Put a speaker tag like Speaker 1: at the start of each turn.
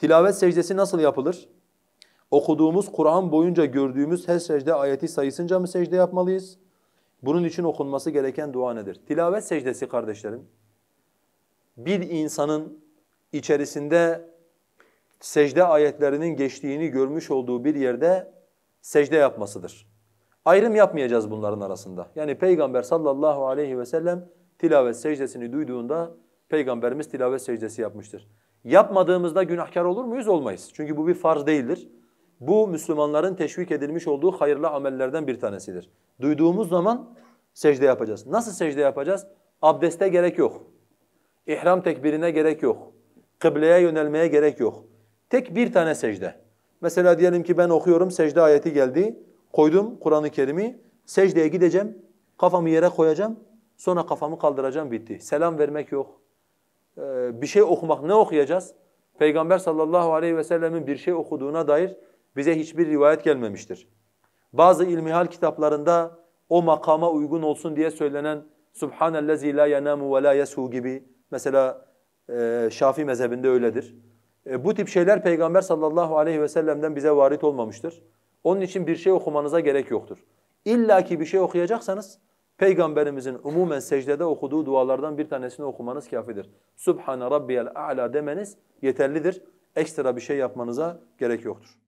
Speaker 1: Tilavet secdesi nasıl yapılır? Okuduğumuz Kur'an boyunca gördüğümüz her secde ayeti sayısınca mı secde yapmalıyız? Bunun için okunması gereken dua nedir? Tilavet secdesi kardeşlerim, bir insanın içerisinde secde ayetlerinin geçtiğini görmüş olduğu bir yerde secde yapmasıdır. Ayrım yapmayacağız bunların arasında. Yani Peygamber sallallahu aleyhi ve sellem tilavet secdesini duyduğunda Peygamberimiz tilavet secdesi yapmıştır. Yapmadığımızda günahkar olur muyuz? Olmayız. Çünkü bu bir farz değildir. Bu Müslümanların teşvik edilmiş olduğu hayırlı amellerden bir tanesidir. Duyduğumuz zaman secde yapacağız. Nasıl secde yapacağız? Abdeste gerek yok. İhram tekbirine gerek yok. Kıbleye yönelmeye gerek yok. Tek bir tane secde. Mesela diyelim ki ben okuyorum secde ayeti geldi. Koydum Kur'an-ı Kerim'i. Secdeye gideceğim. Kafamı yere koyacağım. Sonra kafamı kaldıracağım bitti. Selam vermek yok. Ee, bir şey okumak ne okuyacağız? Peygamber sallallahu aleyhi ve sellemin bir şey okuduğuna dair bize hiçbir rivayet gelmemiştir. Bazı ilmihal kitaplarında o makama uygun olsun diye söylenen Subhanellezi la yanamu ve la yesu gibi mesela e, Şafii mezhebinde öyledir. E, bu tip şeyler Peygamber sallallahu aleyhi ve sellem'den bize varit olmamıştır. Onun için bir şey okumanıza gerek yoktur. İlla ki bir şey okuyacaksanız Peygamberimizin umumen secdede okuduğu dualardan bir tanesini okumanız kafidir. Subhane rabbiyel a'la demeniz yeterlidir. Ekstra bir şey yapmanıza gerek yoktur.